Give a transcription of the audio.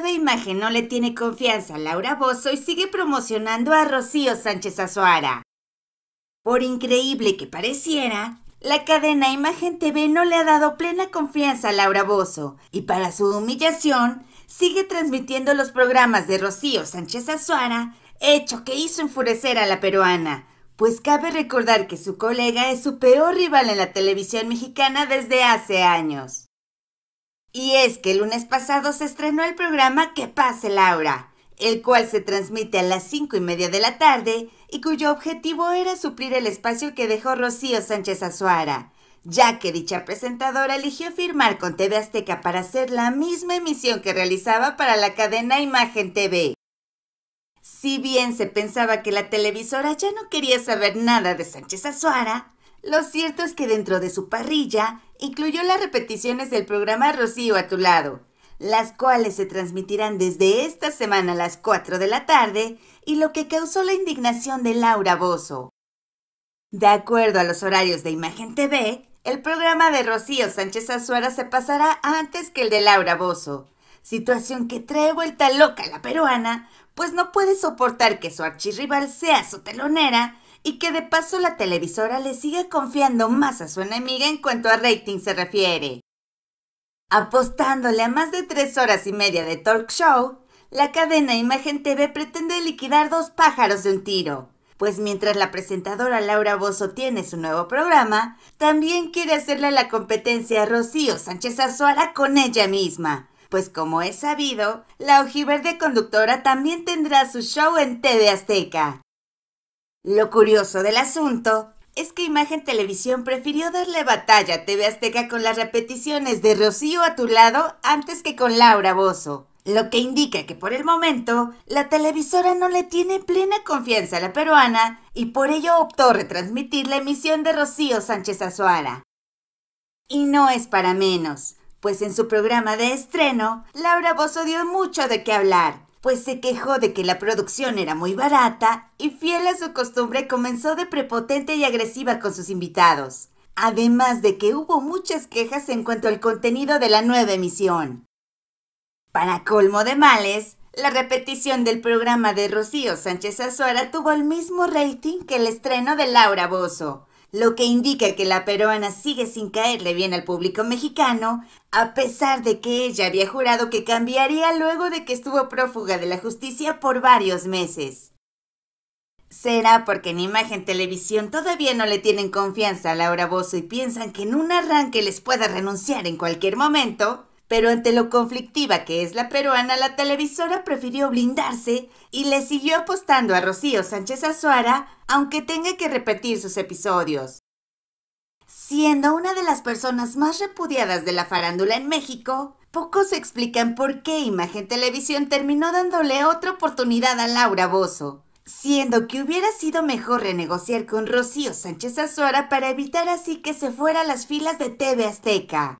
TV Imagen no le tiene confianza a Laura Bozo y sigue promocionando a Rocío Sánchez Azuara. Por increíble que pareciera, la cadena Imagen TV no le ha dado plena confianza a Laura Bozo y para su humillación sigue transmitiendo los programas de Rocío Sánchez Azuara, hecho que hizo enfurecer a la peruana, pues cabe recordar que su colega es su peor rival en la televisión mexicana desde hace años. Y es que el lunes pasado se estrenó el programa Que pase Laura, el cual se transmite a las cinco y media de la tarde y cuyo objetivo era suplir el espacio que dejó Rocío Sánchez Azuara, ya que dicha presentadora eligió firmar con TV Azteca para hacer la misma emisión que realizaba para la cadena Imagen TV. Si bien se pensaba que la televisora ya no quería saber nada de Sánchez Azuara, lo cierto es que dentro de su parrilla incluyó las repeticiones del programa Rocío a tu lado, las cuales se transmitirán desde esta semana a las 4 de la tarde y lo que causó la indignación de Laura Bozo. De acuerdo a los horarios de Imagen TV, el programa de Rocío Sánchez Azuara se pasará antes que el de Laura Bozo, situación que trae vuelta loca a la peruana, pues no puede soportar que su archirrival sea su telonera y que de paso la televisora le sigue confiando más a su enemiga en cuanto a rating se refiere. Apostándole a más de tres horas y media de talk show, la cadena Imagen TV pretende liquidar dos pájaros de un tiro, pues mientras la presentadora Laura Bozo tiene su nuevo programa, también quiere hacerle la competencia a Rocío Sánchez Azuara con ella misma, pues como es sabido, la ojiverde conductora también tendrá su show en TV Azteca. Lo curioso del asunto es que Imagen Televisión prefirió darle batalla a TV Azteca con las repeticiones de Rocío a tu lado antes que con Laura Bozo. Lo que indica que por el momento la televisora no le tiene plena confianza a la peruana y por ello optó retransmitir la emisión de Rocío Sánchez Azuara. Y no es para menos, pues en su programa de estreno, Laura Bozo dio mucho de qué hablar, pues se quejó de que la producción era muy barata y fiel a su costumbre comenzó de prepotente y agresiva con sus invitados. Además de que hubo muchas quejas en cuanto al contenido de la nueva emisión. Para colmo de males, la repetición del programa de Rocío Sánchez Azuara tuvo el mismo rating que el estreno de Laura Bozo, lo que indica que la peruana sigue sin caerle bien al público mexicano, a pesar de que ella había jurado que cambiaría luego de que estuvo prófuga de la justicia por varios meses. Será porque en Imagen Televisión todavía no le tienen confianza a Laura Bozo y piensan que en un arranque les pueda renunciar en cualquier momento, pero ante lo conflictiva que es la peruana, la televisora prefirió blindarse y le siguió apostando a Rocío Sánchez Azuara, aunque tenga que repetir sus episodios. Siendo una de las personas más repudiadas de la farándula en México, pocos explican por qué Imagen Televisión terminó dándole otra oportunidad a Laura Bozo, siendo que hubiera sido mejor renegociar con Rocío Sánchez Azuara para evitar así que se fuera a las filas de TV Azteca.